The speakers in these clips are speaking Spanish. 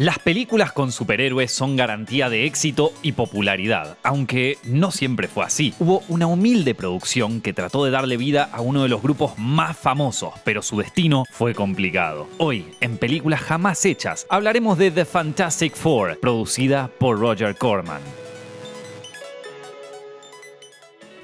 Las películas con superhéroes son garantía de éxito y popularidad, aunque no siempre fue así. Hubo una humilde producción que trató de darle vida a uno de los grupos más famosos, pero su destino fue complicado. Hoy, en Películas Jamás Hechas, hablaremos de The Fantastic Four, producida por Roger Corman.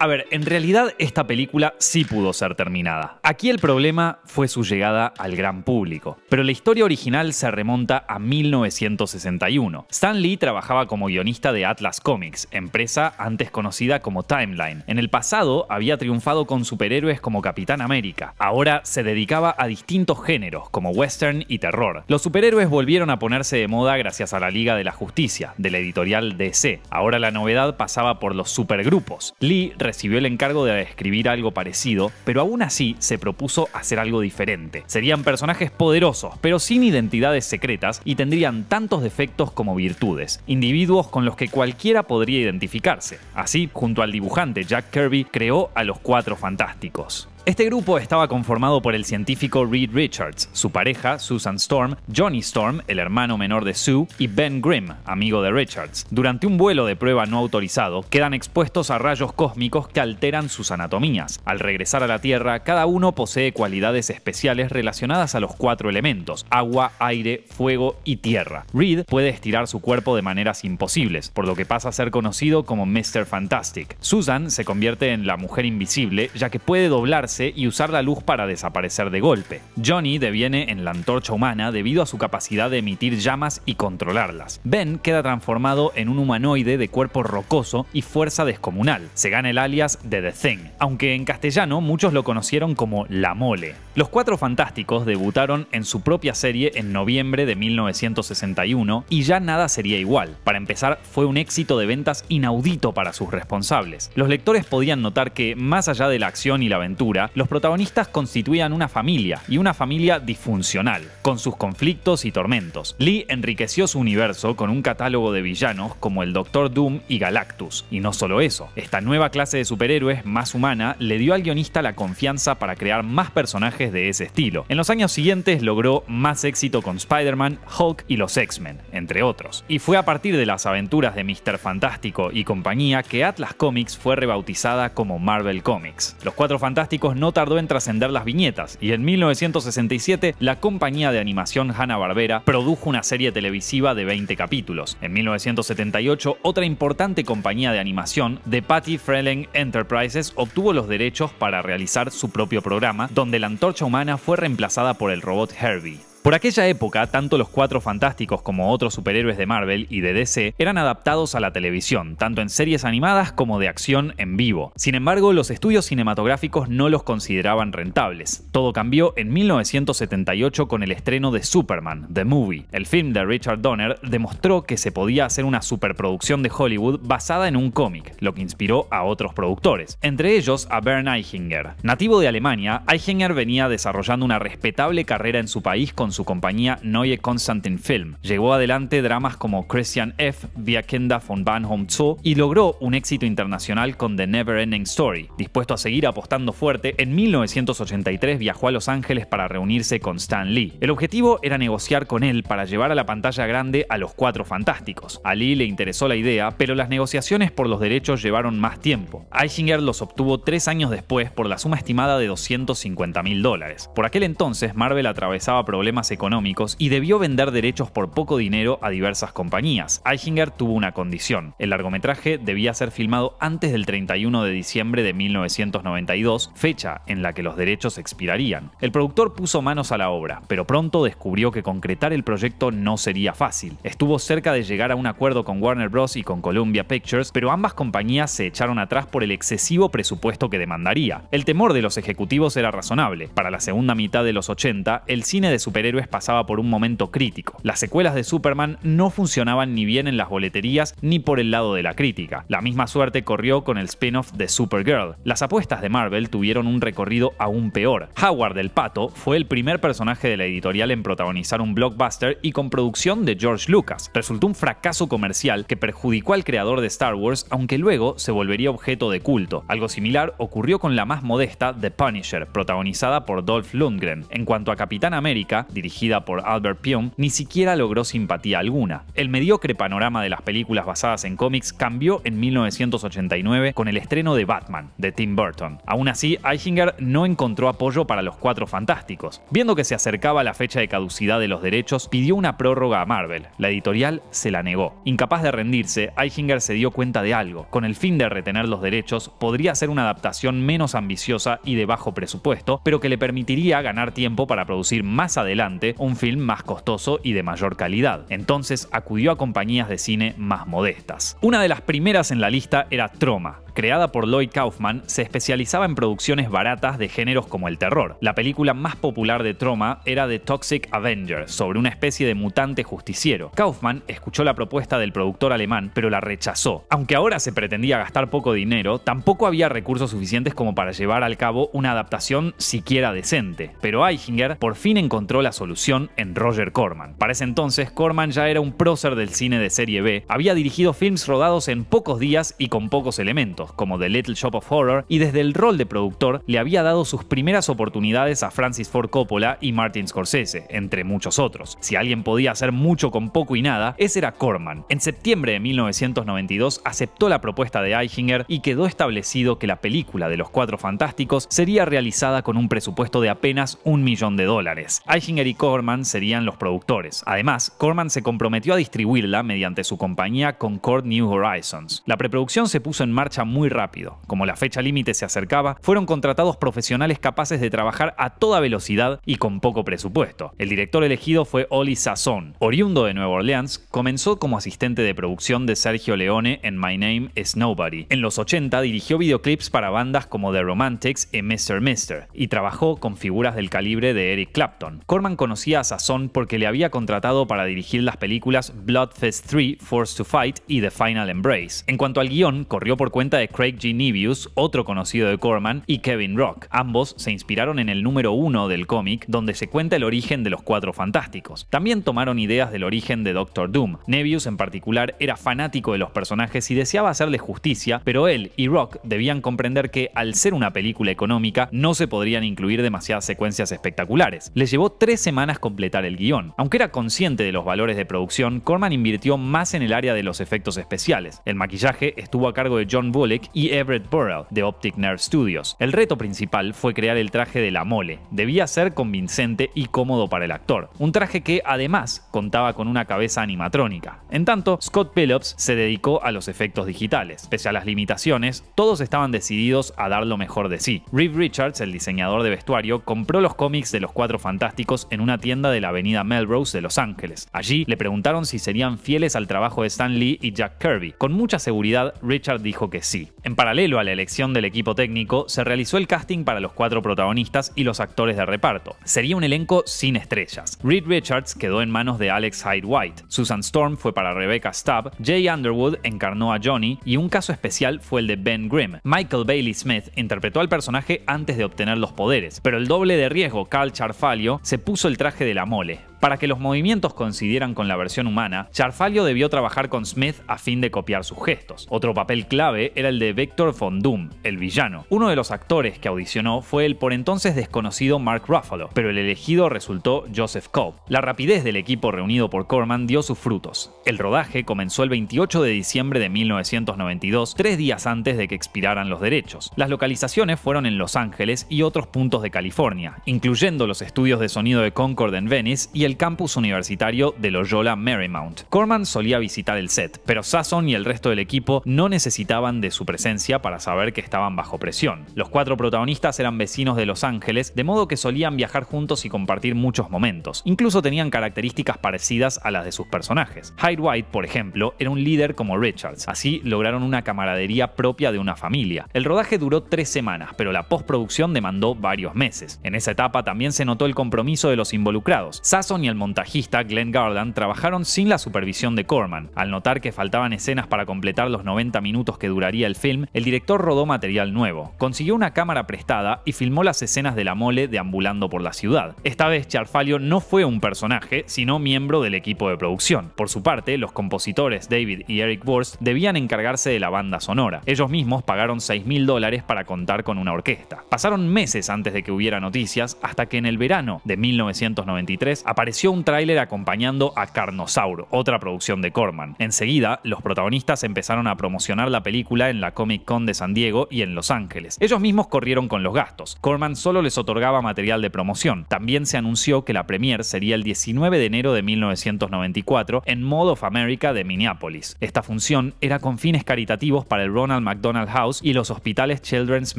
A ver, en realidad esta película sí pudo ser terminada. Aquí el problema fue su llegada al gran público, pero la historia original se remonta a 1961. Stan Lee trabajaba como guionista de Atlas Comics, empresa antes conocida como Timeline. En el pasado había triunfado con superhéroes como Capitán América. Ahora se dedicaba a distintos géneros, como western y terror. Los superhéroes volvieron a ponerse de moda gracias a la Liga de la Justicia, de la editorial DC. Ahora la novedad pasaba por los supergrupos. Lee recibió el encargo de escribir algo parecido, pero aún así se propuso hacer algo diferente. Serían personajes poderosos, pero sin identidades secretas y tendrían tantos defectos como virtudes, individuos con los que cualquiera podría identificarse. Así, junto al dibujante Jack Kirby, creó a los Cuatro Fantásticos. Este grupo estaba conformado por el científico Reed Richards, su pareja Susan Storm, Johnny Storm, el hermano menor de Sue, y Ben Grimm, amigo de Richards. Durante un vuelo de prueba no autorizado, quedan expuestos a rayos cósmicos que alteran sus anatomías. Al regresar a la Tierra, cada uno posee cualidades especiales relacionadas a los cuatro elementos, agua, aire, fuego y tierra. Reed puede estirar su cuerpo de maneras imposibles, por lo que pasa a ser conocido como Mr. Fantastic. Susan se convierte en la mujer invisible, ya que puede doblarse y usar la luz para desaparecer de golpe. Johnny deviene en la antorcha humana debido a su capacidad de emitir llamas y controlarlas. Ben queda transformado en un humanoide de cuerpo rocoso y fuerza descomunal. Se gana el alias de The Thing, aunque en castellano muchos lo conocieron como La Mole. Los Cuatro Fantásticos debutaron en su propia serie en noviembre de 1961 y ya nada sería igual. Para empezar, fue un éxito de ventas inaudito para sus responsables. Los lectores podían notar que, más allá de la acción y la aventura, los protagonistas constituían una familia, y una familia disfuncional, con sus conflictos y tormentos. Lee enriqueció su universo con un catálogo de villanos como el Doctor Doom y Galactus. Y no solo eso, esta nueva clase de superhéroes, más humana, le dio al guionista la confianza para crear más personajes de ese estilo. En los años siguientes logró más éxito con Spider-Man, Hulk y los X-Men, entre otros. Y fue a partir de las aventuras de Mr. Fantástico y compañía que Atlas Comics fue rebautizada como Marvel Comics. Los Cuatro Fantásticos no tardó en trascender las viñetas y en 1967 la compañía de animación Hanna-Barbera produjo una serie televisiva de 20 capítulos. En 1978 otra importante compañía de animación, The Patty Freleng Enterprises, obtuvo los derechos para realizar su propio programa, donde la antorcha humana fue reemplazada por el robot Herbie. Por aquella época, tanto los Cuatro Fantásticos como otros superhéroes de Marvel y de DC eran adaptados a la televisión, tanto en series animadas como de acción en vivo. Sin embargo, los estudios cinematográficos no los consideraban rentables. Todo cambió en 1978 con el estreno de Superman, The Movie. El film de Richard Donner demostró que se podía hacer una superproducción de Hollywood basada en un cómic, lo que inspiró a otros productores, entre ellos a Bern Eichinger. Nativo de Alemania, Eichinger venía desarrollando una respetable carrera en su país con su compañía Neue Constantin Film. Llegó adelante dramas como Christian F. via Kenda von home Zoo y logró un éxito internacional con The Never Ending Story. Dispuesto a seguir apostando fuerte, en 1983 viajó a Los Ángeles para reunirse con Stan Lee. El objetivo era negociar con él para llevar a la pantalla grande a los cuatro fantásticos. A Lee le interesó la idea, pero las negociaciones por los derechos llevaron más tiempo. Eichinger los obtuvo tres años después por la suma estimada de 250 mil dólares. Por aquel entonces, Marvel atravesaba problemas económicos y debió vender derechos por poco dinero a diversas compañías. Eichinger tuvo una condición. El largometraje debía ser filmado antes del 31 de diciembre de 1992, fecha en la que los derechos expirarían. El productor puso manos a la obra, pero pronto descubrió que concretar el proyecto no sería fácil. Estuvo cerca de llegar a un acuerdo con Warner Bros. y con Columbia Pictures, pero ambas compañías se echaron atrás por el excesivo presupuesto que demandaría. El temor de los ejecutivos era razonable. Para la segunda mitad de los 80, el cine de superhéroes pasaba por un momento crítico. Las secuelas de Superman no funcionaban ni bien en las boleterías ni por el lado de la crítica. La misma suerte corrió con el spin-off de Supergirl. Las apuestas de Marvel tuvieron un recorrido aún peor. Howard el Pato fue el primer personaje de la editorial en protagonizar un blockbuster y con producción de George Lucas. Resultó un fracaso comercial que perjudicó al creador de Star Wars, aunque luego se volvería objeto de culto. Algo similar ocurrió con la más modesta The Punisher, protagonizada por Dolph Lundgren. En cuanto a Capitán América, dirigida por Albert Pyong, ni siquiera logró simpatía alguna. El mediocre panorama de las películas basadas en cómics cambió en 1989 con el estreno de Batman, de Tim Burton. Aún así, Eichinger no encontró apoyo para los Cuatro Fantásticos. Viendo que se acercaba la fecha de caducidad de los derechos, pidió una prórroga a Marvel. La editorial se la negó. Incapaz de rendirse, Eichinger se dio cuenta de algo. Con el fin de retener los derechos, podría ser una adaptación menos ambiciosa y de bajo presupuesto, pero que le permitiría ganar tiempo para producir más adelante un film más costoso y de mayor calidad. Entonces acudió a compañías de cine más modestas. Una de las primeras en la lista era Troma, creada por Lloyd Kaufman, se especializaba en producciones baratas de géneros como el terror. La película más popular de Troma era The Toxic Avenger, sobre una especie de mutante justiciero. Kaufman escuchó la propuesta del productor alemán, pero la rechazó. Aunque ahora se pretendía gastar poco dinero, tampoco había recursos suficientes como para llevar al cabo una adaptación siquiera decente. Pero Eichinger por fin encontró la solución en Roger Corman. Para ese entonces, Corman ya era un prócer del cine de serie B, había dirigido films rodados en pocos días y con pocos elementos como The Little Shop of Horror y desde el rol de productor le había dado sus primeras oportunidades a Francis Ford Coppola y Martin Scorsese, entre muchos otros. Si alguien podía hacer mucho con poco y nada, ese era Corman. En septiembre de 1992 aceptó la propuesta de Eichinger y quedó establecido que la película de los Cuatro Fantásticos sería realizada con un presupuesto de apenas un millón de dólares. Eichinger y Corman serían los productores. Además, Corman se comprometió a distribuirla mediante su compañía Concord New Horizons. La preproducción se puso en marcha muy rápido. Como la fecha límite se acercaba, fueron contratados profesionales capaces de trabajar a toda velocidad y con poco presupuesto. El director elegido fue Oli Sazón. Oriundo de Nueva Orleans, comenzó como asistente de producción de Sergio Leone en My Name is Nobody. En los 80 dirigió videoclips para bandas como The Romantics y Mr. Mister, y trabajó con figuras del calibre de Eric Clapton. Corman conocía a Sazón porque le había contratado para dirigir las películas Bloodfest 3, Forced to Fight y The Final Embrace. En cuanto al guión, corrió por cuenta de Craig G. Nebius, otro conocido de Corman, y Kevin Rock. Ambos se inspiraron en el número 1 del cómic, donde se cuenta el origen de los Cuatro Fantásticos. También tomaron ideas del origen de Doctor Doom. Nevius en particular era fanático de los personajes y deseaba hacerles justicia, pero él y Rock debían comprender que al ser una película económica no se podrían incluir demasiadas secuencias espectaculares. Les llevó tres semanas completar el guión. Aunque era consciente de los valores de producción, Corman invirtió más en el área de los efectos especiales. El maquillaje estuvo a cargo de John Bullock y Everett Burrell de Optic Nerve Studios. El reto principal fue crear el traje de la mole. Debía ser convincente y cómodo para el actor. Un traje que además contaba con una cabeza animatrónica. En tanto, Scott Phillips se dedicó a los efectos digitales. Pese a las limitaciones, todos estaban decididos a dar lo mejor de sí. Reeve Richards, el diseñador de vestuario, compró los cómics de los Cuatro Fantásticos en una tienda de la avenida Melrose de Los Ángeles. Allí le preguntaron si serían fieles al trabajo de Stan Lee y Jack Kirby. Con mucha seguridad, Richard dijo que sí. En paralelo a la elección del equipo técnico, se realizó el casting para los cuatro protagonistas y los actores de reparto. Sería un elenco sin estrellas. Reed Richards quedó en manos de Alex Hyde White, Susan Storm fue para Rebecca Stubb, Jay Underwood encarnó a Johnny y un caso especial fue el de Ben Grimm. Michael Bailey Smith interpretó al personaje antes de obtener los poderes, pero el doble de riesgo, Carl Charfalio, se puso el traje de la mole. Para que los movimientos coincidieran con la versión humana, Charfalio debió trabajar con Smith a fin de copiar sus gestos. Otro papel clave era el de Vector von Doom, el villano. Uno de los actores que audicionó fue el por entonces desconocido Mark Ruffalo, pero el elegido resultó Joseph Cobb. La rapidez del equipo reunido por Corman dio sus frutos. El rodaje comenzó el 28 de diciembre de 1992, tres días antes de que expiraran los derechos. Las localizaciones fueron en Los Ángeles y otros puntos de California, incluyendo los estudios de sonido de Concord en Venice y el campus universitario de Loyola Marymount. Corman solía visitar el set, pero Sasson y el resto del equipo no necesitaban de su presencia para saber que estaban bajo presión. Los cuatro protagonistas eran vecinos de Los Ángeles, de modo que solían viajar juntos y compartir muchos momentos. Incluso tenían características parecidas a las de sus personajes. Hyde White, por ejemplo, era un líder como Richards, así lograron una camaradería propia de una familia. El rodaje duró tres semanas, pero la postproducción demandó varios meses. En esa etapa también se notó el compromiso de los involucrados y el montajista Glenn Garland trabajaron sin la supervisión de Corman. Al notar que faltaban escenas para completar los 90 minutos que duraría el film, el director rodó material nuevo, consiguió una cámara prestada y filmó las escenas de la mole deambulando por la ciudad. Esta vez Charfalio no fue un personaje, sino miembro del equipo de producción. Por su parte, los compositores David y Eric Wurst debían encargarse de la banda sonora. Ellos mismos pagaron 6.000 dólares para contar con una orquesta. Pasaron meses antes de que hubiera noticias, hasta que en el verano de 1993 apareció apareció un tráiler acompañando a Carnosaur, otra producción de Corman. Enseguida, los protagonistas empezaron a promocionar la película en la Comic Con de San Diego y en Los Ángeles. Ellos mismos corrieron con los gastos. Corman solo les otorgaba material de promoción. También se anunció que la premier sería el 19 de enero de 1994 en Mode of America de Minneapolis. Esta función era con fines caritativos para el Ronald McDonald House y los hospitales Children's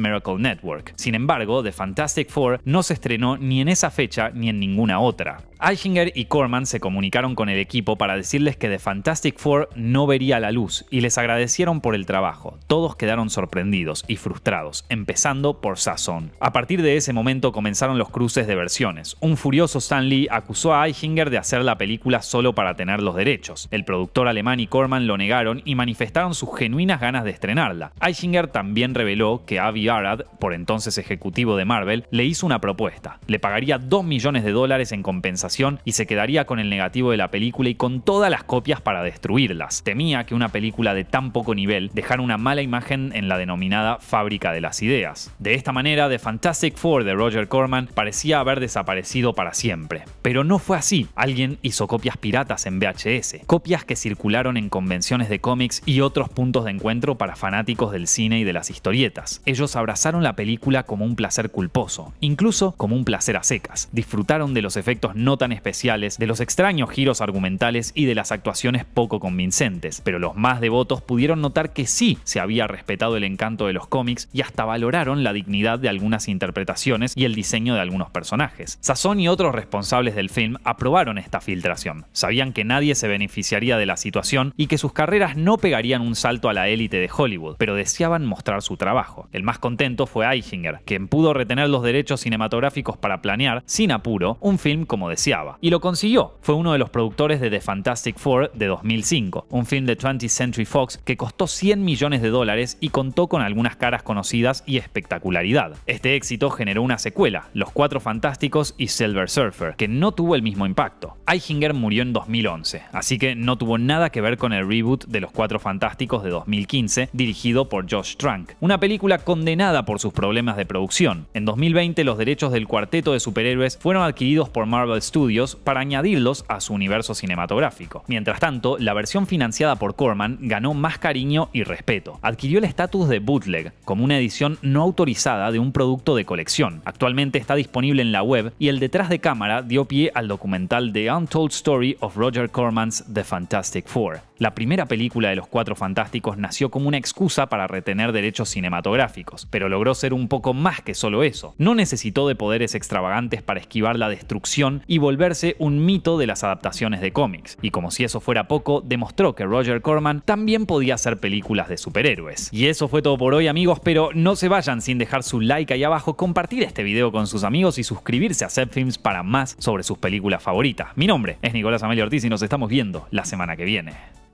Miracle Network. Sin embargo, The Fantastic Four no se estrenó ni en esa fecha ni en ninguna otra. Eichinger y Corman se comunicaron con el equipo para decirles que The Fantastic Four no vería la luz y les agradecieron por el trabajo. Todos quedaron sorprendidos y frustrados, empezando por Sazon. A partir de ese momento comenzaron los cruces de versiones. Un furioso Stan Lee acusó a Eichinger de hacer la película solo para tener los derechos. El productor alemán y Corman lo negaron y manifestaron sus genuinas ganas de estrenarla. Eichinger también reveló que Avi Arad, por entonces ejecutivo de Marvel, le hizo una propuesta. Le pagaría 2 millones de dólares en compensación y se quedaría con el negativo de la película y con todas las copias para destruirlas. Temía que una película de tan poco nivel dejara una mala imagen en la denominada fábrica de las ideas. De esta manera, The Fantastic Four de Roger Corman parecía haber desaparecido para siempre. Pero no fue así. Alguien hizo copias piratas en VHS, copias que circularon en convenciones de cómics y otros puntos de encuentro para fanáticos del cine y de las historietas. Ellos abrazaron la película como un placer culposo, incluso como un placer a secas. Disfrutaron de los efectos no tan especiales, de los extraños giros argumentales y de las actuaciones poco convincentes, pero los más devotos pudieron notar que sí se había respetado el encanto de los cómics y hasta valoraron la dignidad de algunas interpretaciones y el diseño de algunos personajes. Sazón y otros responsables del film aprobaron esta filtración. Sabían que nadie se beneficiaría de la situación y que sus carreras no pegarían un salto a la élite de Hollywood, pero deseaban mostrar su trabajo. El más contento fue Eichinger, quien pudo retener los derechos cinematográficos para planear, sin apuro, un film como deseaba. Y lo consiguió. Fue uno de los productores de The Fantastic Four de 2005, un film de 20th Century Fox que costó 100 millones de dólares y contó con algunas caras conocidas y espectacularidad. Este éxito generó una secuela, Los Cuatro Fantásticos y Silver Surfer, que no tuvo el mismo impacto. Eichinger murió en 2011, así que no tuvo nada que ver con el reboot de Los Cuatro Fantásticos de 2015, dirigido por Josh Trank, una película condenada por sus problemas de producción. En 2020 los derechos del cuarteto de superhéroes fueron adquiridos por Marvel Studios para añadirlos a su universo cinematográfico. Mientras tanto, la versión financiada por Corman ganó más cariño y respeto. Adquirió el estatus de bootleg, como una edición no autorizada de un producto de colección. Actualmente está disponible en la web y el detrás de cámara dio pie al documental The Untold Story of Roger Corman's The Fantastic Four. La primera película de los Cuatro Fantásticos nació como una excusa para retener derechos cinematográficos, pero logró ser un poco más que solo eso. No necesitó de poderes extravagantes para esquivar la destrucción y volverse un mito de las adaptaciones de cómics, y como si eso fuera poco, demostró que Roger Corman también podía hacer películas de superhéroes. Y eso fue todo por hoy amigos, pero no se vayan sin dejar su like ahí abajo, compartir este video con sus amigos y suscribirse a Zepfilms Films para más sobre sus películas favoritas. Mi nombre es Nicolás Amelio Ortiz y nos estamos viendo la semana que viene.